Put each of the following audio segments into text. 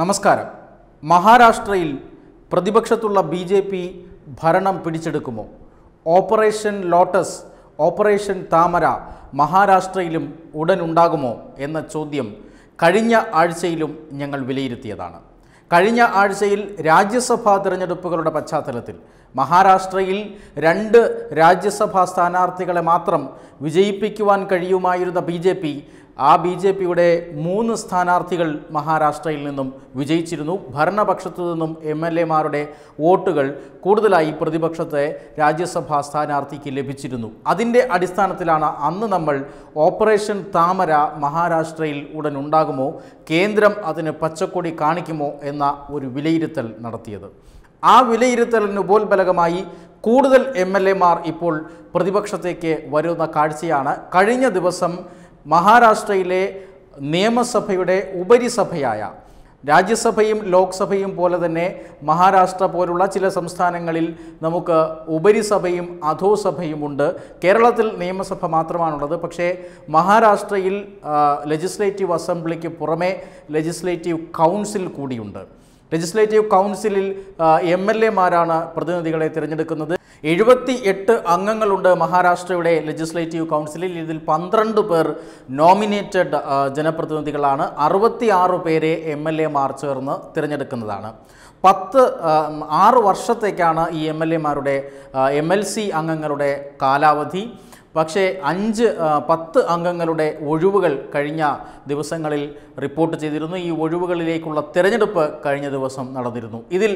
നമസ്കാരം മഹാരാഷ്ട്രയിൽ പ്രതിപക്ഷത്തുള്ള B J P ഭരണം പിടിച്ചെടുക്കുമോ ഓപ്പറേഷൻ ലോട്ടസ് ഓപ്പറേഷൻ താമര മഹാരാഷ്ട്രയിലും ഉടൻ ഉണ്ടാകുമോ എന്ന ചോദ്യം കഴിഞ്ഞ ആഴ്ചയിലും ഞങ്ങൾ വിലയിരുത്തിയതാണ് കഴിഞ്ഞ ആഴ്ചയിൽ രാജ്യസഭാ തിരഞ്ഞെടുപ്പുകളുടെ പശ്ചാത്തലത്തിൽ മഹാരാഷ്ട്രയിൽ രണ്ട് രാജ്യസഭാ സ്ഥാനാർത്ഥികളെ മാത്രം വിജയിപ്പിക്കുവാൻ കഴിയുമായിരുന്ന ബി ആ ബി ജെ പിയുടെ മൂന്ന് സ്ഥാനാർത്ഥികൾ മഹാരാഷ്ട്രയിൽ നിന്നും വിജയിച്ചിരുന്നു ഭരണപക്ഷത്തു നിന്നും എം എൽ എമാരുടെ വോട്ടുകൾ കൂടുതലായി പ്രതിപക്ഷത്തെ രാജ്യസഭാ സ്ഥാനാർത്ഥിക്ക് ലഭിച്ചിരുന്നു അതിൻ്റെ അടിസ്ഥാനത്തിലാണ് അന്ന് നമ്മൾ ഓപ്പറേഷൻ താമര മഹാരാഷ്ട്രയിൽ ഉടൻ ഉണ്ടാകുമോ കേന്ദ്രം അതിന് പച്ചക്കൊടി കാണിക്കുമോ എന്ന ഒരു വിലയിരുത്തൽ നടത്തിയത് ആ വിലയിരുത്തലിന് ഉപോത്ബലകമായി കൂടുതൽ എം എൽ എമാർ ഇപ്പോൾ പ്രതിപക്ഷത്തേക്ക് വരുന്ന കാഴ്ചയാണ് കഴിഞ്ഞ ദിവസം മഹാരാഷ്ട്രയിലെ നിയമസഭയുടെ ഉപരിസഭയായ രാജ്യസഭയും ലോക്സഭയും പോലെ തന്നെ മഹാരാഷ്ട്ര പോലുള്ള ചില സംസ്ഥാനങ്ങളിൽ നമുക്ക് ഉപരിസഭയും ഉണ്ട് കേരളത്തിൽ നിയമസഭ മാത്രമാണുള്ളത് പക്ഷേ മഹാരാഷ്ട്രയിൽ ലെജിസ്ലേറ്റീവ് അസംബ്ലിക്ക് പുറമെ ലെജിസ്ലേറ്റീവ് കൗൺസിൽ കൂടിയുണ്ട് ലെജിസ്ലേറ്റീവ് കൗൺസിലിൽ എം എൽ എമാരാണ് പ്രതിനിധികളെ തിരഞ്ഞെടുക്കുന്നത് എഴുപത്തി എട്ട് അംഗങ്ങളുണ്ട് മഹാരാഷ്ട്രയുടെ ലെജിസ്ലേറ്റീവ് കൗൺസിലിൽ ഇതിൽ പന്ത്രണ്ട് പേർ നോമിനേറ്റഡ് ജനപ്രതിനിധികളാണ് അറുപത്തി ആറ് പേരെ എം എൽ മാർ ചേർന്ന് തിരഞ്ഞെടുക്കുന്നതാണ് പത്ത് ആറ് വർഷത്തേക്കാണ് ഈ എം എൽ എമാരുടെ എം എൽ സി അംഗങ്ങളുടെ കാലാവധി പക്ഷേ അഞ്ച് പത്ത് അംഗങ്ങളുടെ ഒഴിവുകൾ കഴിഞ്ഞ ദിവസങ്ങളിൽ റിപ്പോർട്ട് ചെയ്തിരുന്നു ഈ ഒഴിവുകളിലേക്കുള്ള തിരഞ്ഞെടുപ്പ് കഴിഞ്ഞ ദിവസം നടന്നിരുന്നു ഇതിൽ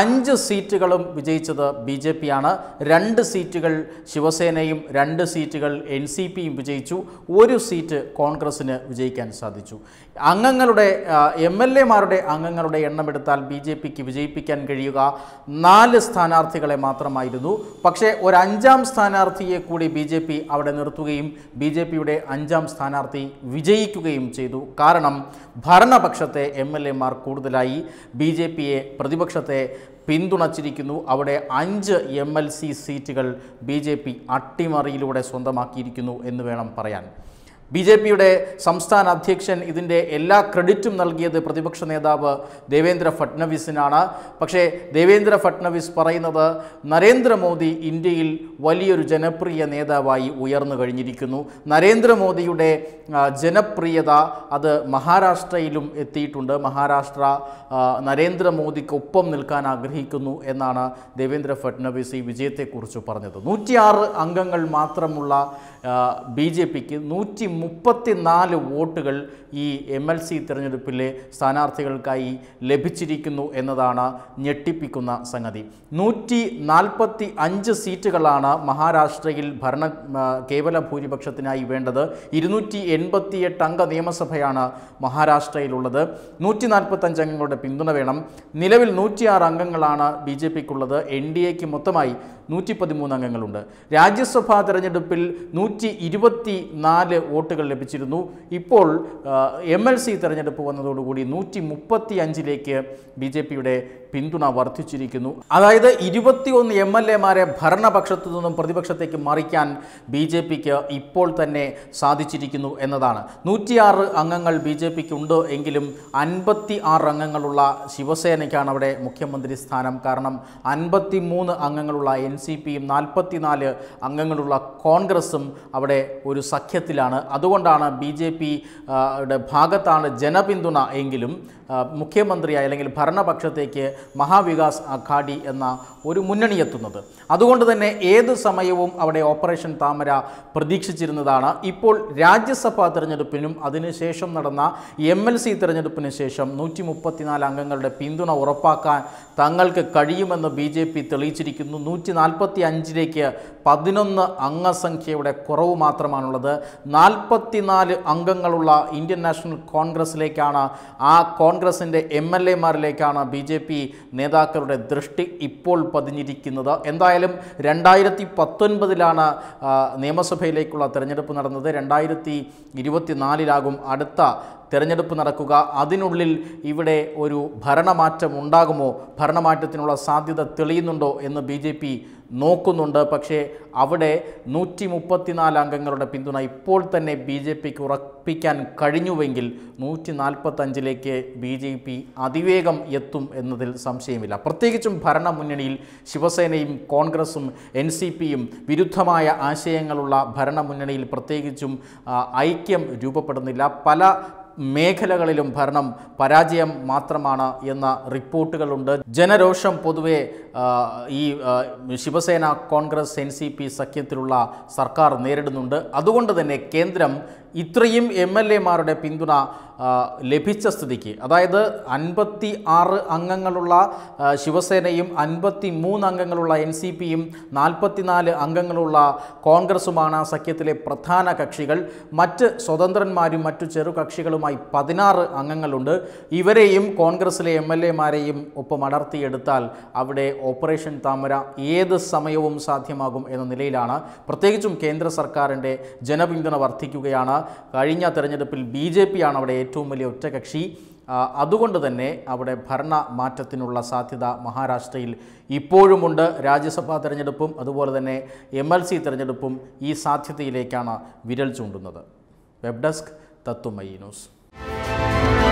അഞ്ച് സീറ്റുകളും വിജയിച്ചത് ബി ജെ പിയാണ് രണ്ട് സീറ്റുകൾ ശിവസേനയും രണ്ട് സീറ്റുകൾ എൻ സി പിയും വിജയിച്ചു ഒരു സീറ്റ് കോൺഗ്രസിന് വിജയിക്കാൻ സാധിച്ചു അംഗങ്ങളുടെ എം എൽ എമാരുടെ അംഗങ്ങളുടെ എണ്ണമെടുത്താൽ ബി ജെ പിക്ക് വിജയിപ്പിക്കാൻ കഴിയുക നാല് സ്ഥാനാർത്ഥികളെ മാത്രമായിരുന്നു പക്ഷേ ഒരു അഞ്ചാം സ്ഥാനാർത്ഥിയെ കൂടി ബി ജെ പി അവിടെ നിർത്തുകയും ബി ജെ പിയുടെ അഞ്ചാം സ്ഥാനാർത്ഥി വിജയിക്കുകയും ചെയ്തു കാരണം ഭരണപക്ഷത്തെ എം എൽ എമാർ കൂടുതലായി ബി ജെ പിയെ പ്രതിപക്ഷത്തെ പിന്തുണച്ചിരിക്കുന്നു അവിടെ അഞ്ച് എം എൽ സി സീറ്റുകൾ ബി ജെ പി അട്ടിമറിയിലൂടെ സ്വന്തമാക്കിയിരിക്കുന്നു എന്ന് വേണം പറയാൻ ബി ജെ പിയുടെ സംസ്ഥാന അധ്യക്ഷൻ ഇതിൻ്റെ എല്ലാ ക്രെഡിറ്റും നൽകിയത് പ്രതിപക്ഷ നേതാവ് ദേവേന്ദ്ര ഫട്നവിസിനാണ് പക്ഷേ ദേവേന്ദ്ര ഫട്നവിസ് പറയുന്നത് നരേന്ദ്രമോദി ഇന്ത്യയിൽ വലിയൊരു ജനപ്രിയ നേതാവായി ഉയർന്നു കഴിഞ്ഞിരിക്കുന്നു നരേന്ദ്രമോദിയുടെ ജനപ്രിയത അത് മഹാരാഷ്ട്രയിലും എത്തിയിട്ടുണ്ട് മഹാരാഷ്ട്ര നരേന്ദ്രമോദിക്കൊപ്പം നിൽക്കാൻ ആഗ്രഹിക്കുന്നു എന്നാണ് ദേവേന്ദ്ര ഫട്നവിസ് ഈ വിജയത്തെക്കുറിച്ച് പറഞ്ഞത് നൂറ്റിയാറ് അംഗങ്ങൾ മാത്രമുള്ള ബി ജെ പിക്ക് നൂറ്റി മുപ്പത്തിനാല് വോട്ടുകൾ ഈ എം എൽ സി തിരഞ്ഞെടുപ്പിലെ സ്ഥാനാർത്ഥികൾക്കായി ലഭിച്ചിരിക്കുന്നു എന്നതാണ് ഞെട്ടിപ്പിക്കുന്ന സംഗതി നൂറ്റി നാൽപ്പത്തി അഞ്ച് സീറ്റുകളാണ് മഹാരാഷ്ട്രയിൽ ഭരണ കേവല ഭൂരിപക്ഷത്തിനായി വേണ്ടത് ഇരുന്നൂറ്റി എൺപത്തിയെട്ട് അംഗ നിയമസഭയാണ് മഹാരാഷ്ട്രയിലുള്ളത് നൂറ്റി നാൽപ്പത്തഞ്ച് അംഗങ്ങളുടെ പിന്തുണ വേണം നിലവിൽ നൂറ്റിയാറ് അംഗങ്ങളാണ് ബി ജെ പിക്കുള്ളത് എൻ ഡി എക്ക് മൊത്തമായി നൂറ്റി പതിമൂന്ന് അംഗങ്ങളുണ്ട് രാജ്യസഭാ തെരഞ്ഞെടുപ്പിൽ നൂറ്റി ഇരുപത്തി നാല് വോട്ട് വോട്ടുകൾ ലഭിച്ചിരുന്നു ഇപ്പോൾ എം എൽ സി തെരഞ്ഞെടുപ്പ് വന്നതോടുകൂടി നൂറ്റി മുപ്പത്തി അഞ്ചിലേക്ക് ബി ജെ പിയുടെ പിന്തുണ വർദ്ധിച്ചിരിക്കുന്നു അതായത് ഇരുപത്തിയൊന്ന് എം എൽ എമാരെ ഭരണപക്ഷത്തു നിന്നും പ്രതിപക്ഷത്തേക്ക് മറിക്കാൻ ബി ജെ പിക്ക് ഇപ്പോൾ തന്നെ സാധിച്ചിരിക്കുന്നു എന്നതാണ് നൂറ്റിയാറ് അംഗങ്ങൾ ബി ജെ പിക്ക് ഉണ്ട് എങ്കിലും അൻപത്തി ആറ് അംഗങ്ങളുള്ള ശിവസേനയ്ക്കാണ് അവിടെ മുഖ്യമന്ത്രി സ്ഥാനം കാരണം അൻപത്തി മൂന്ന് അംഗങ്ങളുള്ള എൻ സി പിയും നാൽപ്പത്തിനാല് അംഗങ്ങളുള്ള കോൺഗ്രസും അവിടെ ഒരു സഖ്യത്തിലാണ് അതുകൊണ്ടാണ് ബി ജെ പിയുടെ ഭാഗത്താണ് ജനപിന്തുണ എങ്കിലും മുഖ്യമന്ത്രിയായി അല്ലെങ്കിൽ ഭരണപക്ഷത്തേക്ക് മഹാവികാസ് അഖാഡി എന്ന ഒരു മുന്നണി എത്തുന്നത് അതുകൊണ്ട് തന്നെ ഏത് സമയവും അവിടെ ഓപ്പറേഷൻ താമര പ്രതീക്ഷിച്ചിരുന്നതാണ് ഇപ്പോൾ രാജ്യസഭാ തിരഞ്ഞെടുപ്പിനും അതിനുശേഷം നടന്ന എം എൽ സി തിരഞ്ഞെടുപ്പിന് ശേഷം നൂറ്റി മുപ്പത്തിനാല് അംഗങ്ങളുടെ പിന്തുണ ഉറപ്പാക്കാൻ തങ്ങൾക്ക് കഴിയുമെന്ന് ബി ജെ പി തെളിയിച്ചിരിക്കുന്നു നൂറ്റി നാൽപ്പത്തി അഞ്ചിലേക്ക് പതിനൊന്ന് അംഗസംഖ്യയുടെ കുറവ് മാത്രമാണുള്ളത് നാൽപ്പ നാൽപ്പത്തിനാല് അംഗങ്ങളുള്ള ഇന്ത്യൻ നാഷണൽ കോൺഗ്രസ്സിലേക്കാണ് ആ കോൺഗ്രസിൻ്റെ എം എൽ എമാരിലേക്കാണ് ബി ജെ പി നേതാക്കളുടെ ദൃഷ്ടി ഇപ്പോൾ പതിഞ്ഞിരിക്കുന്നത് എന്തായാലും രണ്ടായിരത്തി പത്തൊൻപതിലാണ് നിയമസഭയിലേക്കുള്ള തെരഞ്ഞെടുപ്പ് നടന്നത് രണ്ടായിരത്തി ഇരുപത്തിനാലിലാകും അടുത്ത തിരഞ്ഞെടുപ്പ് നടക്കുക അതിനുള്ളിൽ ഇവിടെ ഒരു ഭരണമാറ്റം ഉണ്ടാകുമോ ഭരണമാറ്റത്തിനുള്ള സാധ്യത തെളിയുന്നുണ്ടോ എന്ന് ബി ജെ പി നോക്കുന്നുണ്ട് പക്ഷേ അവിടെ നൂറ്റി മുപ്പത്തിനാല് അംഗങ്ങളുടെ പിന്തുണ ഇപ്പോൾ തന്നെ ബി ജെ പിക്ക് ഉറപ്പിക്കാൻ കഴിഞ്ഞുവെങ്കിൽ നൂറ്റി നാൽപ്പത്തഞ്ചിലേക്ക് ബി ജെ പി അതിവേഗം എത്തും എന്നതിൽ സംശയമില്ല പ്രത്യേകിച്ചും മുന്നണിയിൽ ശിവസേനയും കോൺഗ്രസും എൻ സി പിയും വിരുദ്ധമായ ആശയങ്ങളുള്ള ഭരണ മുന്നണിയിൽ പ്രത്യേകിച്ചും ഐക്യം രൂപപ്പെടുന്നില്ല പല മേഖലകളിലും ഭരണം പരാജയം മാത്രമാണ് എന്ന റിപ്പോർട്ടുകളുണ്ട് ജനരോഷം പൊതുവെ ഈ Shiv Sena Congress N C P സഖ്യത്തിലുള്ള സർക്കാർ നേരിടുന്നുണ്ട് അതുകൊണ്ട് തന്നെ കേന്ദ്രം ഇത്രയും എം എൽ എമാരുടെ പിന്തുണ ലഭിച്ച സ്ഥിതിക്ക് അതായത് അൻപത്തി ആറ് അംഗങ്ങളുള്ള ശിവസേനയും അൻപത്തി മൂന്ന് അംഗങ്ങളുള്ള എൻ സി പിയും നാൽപ്പത്തിനാല് അംഗങ്ങളുള്ള കോൺഗ്രസുമാണ് സഖ്യത്തിലെ പ്രധാന കക്ഷികൾ മറ്റ് സ്വതന്ത്രന്മാരും മറ്റു ചെറു കക്ഷികളുമായി പതിനാറ് അംഗങ്ങളുണ്ട് ഇവരെയും കോൺഗ്രസിലെ എം എൽ എമാരെയും ഒപ്പം അടർത്തിയെടുത്താൽ അവിടെ ഓപ്പറേഷൻ താമര ഏത് സമയവും സാധ്യമാകും എന്ന നിലയിലാണ് പ്രത്യേകിച്ചും കേന്ദ്ര സർക്കാരിൻ്റെ ജനപിന്തുണ വർദ്ധിക്കുകയാണ് കഴിഞ്ഞ തെരഞ്ഞെടുപ്പിൽ ബി ജെ പിയാണ് അവിടെ ഏറ്റവും വലിയ ഒറ്റകക്ഷി അതുകൊണ്ട് തന്നെ അവിടെ ഭരണ മാറ്റത്തിനുള്ള സാധ്യത മഹാരാഷ്ട്രയിൽ ഇപ്പോഴുമുണ്ട് രാജ്യസഭാ തെരഞ്ഞെടുപ്പും അതുപോലെ തന്നെ എം എൽ സി തെരഞ്ഞെടുപ്പും ഈ സാധ്യതയിലേക്കാണ് വിരൽ ചൂണ്ടുന്നത് വെബ് ഡെസ്ക് തത്വമയി ന്യൂസ്